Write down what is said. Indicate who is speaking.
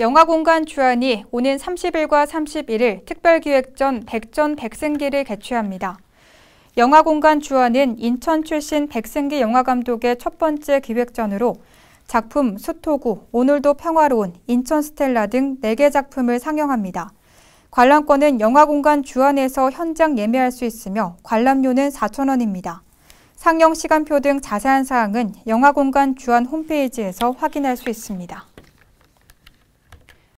Speaker 1: 영화공간 주안이 오는 30일과 31일 특별기획전 백전 백승기를 개최합니다. 영화공간 주안은 인천 출신 백승기 영화감독의 첫 번째 기획전으로 작품 수토구, 오늘도 평화로운, 인천 스텔라 등 4개 작품을 상영합니다. 관람권은 영화공간 주안에서 현장 예매할 수 있으며 관람료는 4 0원입니다 상영 시간표 등 자세한 사항은 영화공간 주안 홈페이지에서 확인할 수 있습니다.